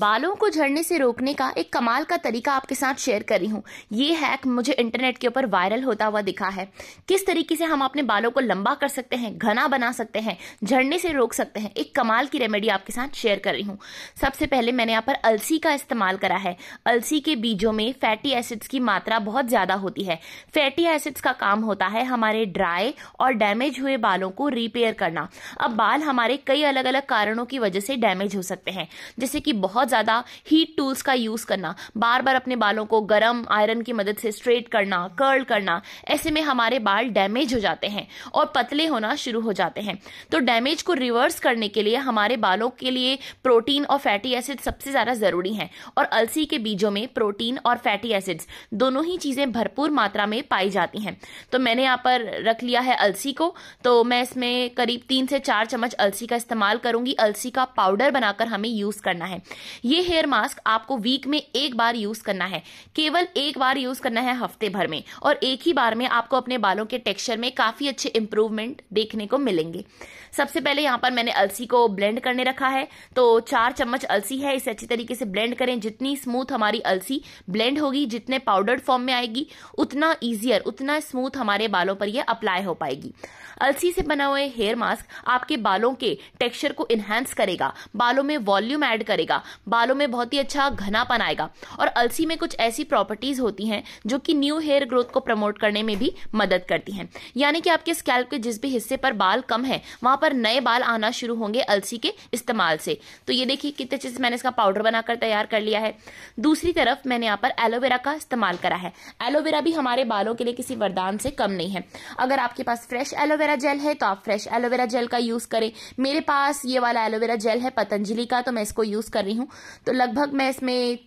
बालों को झड़ने से रोकने का एक कमाल का तरीका आपके साथ शेयर कर रही हूँ ये हैक मुझे इंटरनेट के ऊपर वायरल होता हुआ दिखा है किस तरीके से हम अपने बालों को लंबा कर सकते हैं घना बना सकते हैं झड़ने से रोक सकते हैं एक कमाल की रेमेडी आपके साथ शेयर कर रही हूँ सबसे पहले मैंने यहाँ पर अलसी का इस्तेमाल करा है अलसी के बीजों में फैटी एसिड्स की मात्रा बहुत ज़्यादा होती है फैटी एसिड्स का काम होता है हमारे ड्राई और डैमेज हुए बालों को रिपेयर करना अब बाल हमारे कई अलग अलग कारणों की वजह से डैमेज हो सकते हैं जैसे कि बहुत बहुत ज़्यादा हीट टूल्स का यूज़ करना बार बार अपने बालों को गर्म आयरन की मदद से स्ट्रेट करना कर्ल करना ऐसे में हमारे बाल डैमेज हो जाते हैं और पतले होना शुरू हो जाते हैं तो डैमेज को रिवर्स करने के लिए हमारे बालों के लिए प्रोटीन और फैटी एसिड सबसे ज़्यादा ज़रूरी हैं और अलसी के बीजों में प्रोटीन और फैटी एसिड्स दोनों ही चीज़ें भरपूर मात्रा में पाई जाती हैं तो मैंने यहाँ पर रख लिया है अलसी को तो मैं इसमें करीब तीन से चार चम्मच अलसी का इस्तेमाल करूंगी अलसी का पाउडर बनाकर हमें यूज़ करना है ये हेयर मास्क आपको वीक में एक बार यूज करना है केवल एक बार यूज करना है हफ्ते भर में और एक ही बार में आपको अपने बालों के टेक्सचर में काफी अच्छे इंप्रूवमेंट देखने को मिलेंगे सबसे पहले यहाँ पर मैंने अलसी को ब्लेंड करने रखा है तो चार चम्मच अलसी है इसे अच्छी तरीके से ब्लेंड करें जितनी स्मूथ हमारी अलसी ब्लेंड होगी जितने पाउडर्ड फॉर्म में आएगी उतना ईजियर उतना स्मूथ हमारे बालों पर यह अप्लाई हो पाएगी अलसी से बना हुए हेयर मास्क आपके बालों के टेक्सचर को इन्हेंस करेगा बालों में वॉल्यूम ऐड करेगा बालों में बहुत ही अच्छा घनापन आएगा और अलसी में कुछ ऐसी प्रॉपर्टीज़ होती हैं जो कि न्यू हेयर ग्रोथ को प्रमोट करने में भी मदद करती हैं यानी कि आपके स्कैल्प के जिस भी हिस्से पर बाल कम है वहां पर नए बाल आना शुरू होंगे अलसी के इस्तेमाल से तो ये देखिए कितने अच्छे से मैंने इसका पाउडर बनाकर तैयार कर लिया है दूसरी तरफ मैंने यहाँ पर एलोवेरा का इस्तेमाल करा है एलोवेरा भी हमारे बालों के लिए किसी वरदान से कम नहीं है अगर आपके पास फ्रेश एलोवेरा जेल है तो आप फ्रेश एलोवेरा जेल का यूज़ करें मेरे पास ये वाला एलोवेरा जेल है पतंजलि का तो मैं इसको यूज़ कर रही हूँ हूँ तो लगभग मैं इसमें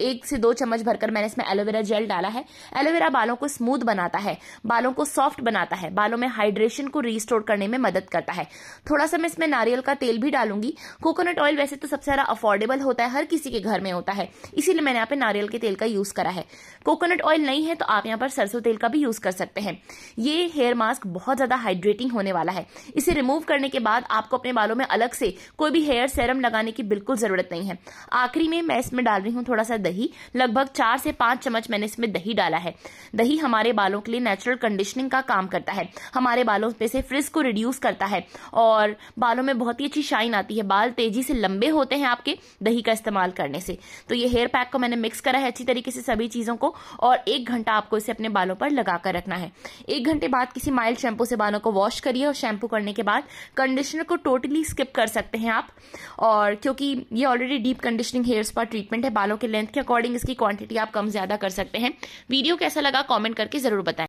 एक से दो चम्मच भरकर मैंने इसमें एलोवेरा जेल डाला है एलोवेरा बालों को स्मूथ बनाता है बालों को सॉफ्ट बनाता है बालों में हाइड्रेशन को रिस्टोर करने में मदद करता है थोड़ा सा मैं इसमें नारियल का तेल भी डालूंगी कोकोनट ऑयल वैसे तो सबसे ज्यादा अफोर्डेबल होता है हर किसी के घर में होता है इसीलिए मैंने यहाँ पे नारियल के तेल का यूज करा है कोकोनट ऑयल नहीं है तो आप यहाँ पर सरसों तेल का भी यूज कर सकते हैं ये हेयर मास्क बहुत ज्यादा हाइड्रेटिंग होने वाला है इसे रिमूव करने के बाद आपको अपने बालों में अलग से कोई भी हेयर सेरम लगाने की बिल्कुल जरूरत नहीं है आखिरी में मैं इसमें डाल रही हूँ थोड़ा सा सा दही लगभग चार से पांच चम्मच मैंने इसमें दही डाला है दही हमारे बालों के लिए नेचुरल कंडीशनिंग का काम करता है हमारे बालों पे से फ्रिज को रिड्यूस करता है और बालों में बहुत ही अच्छी शाइन आती है बाल तेजी से लंबे होते हैं आपके दही का इस्तेमाल करने से तो ये हेयर पैक को मैंने मिक्स करा है अच्छी तरीके से सभी चीजों को और एक घंटा आपको इसे अपने बालों पर लगाकर रखना है एक घंटे बाद किसी माइल्ड शैम्पू से बालों को वॉश करिए और शैम्पू करने के बाद कंडीशनर को टोटली स्किप कर सकते हैं आप और क्योंकि ये already deep conditioning hair spa treatment है बालों के लेंथ के अकॉर्डिंग इसकी क्वांटिटी आप कम ज़्यादा कर सकते हैं वीडियो कैसा लगा कॉमेंट करके ज़रूर बताएं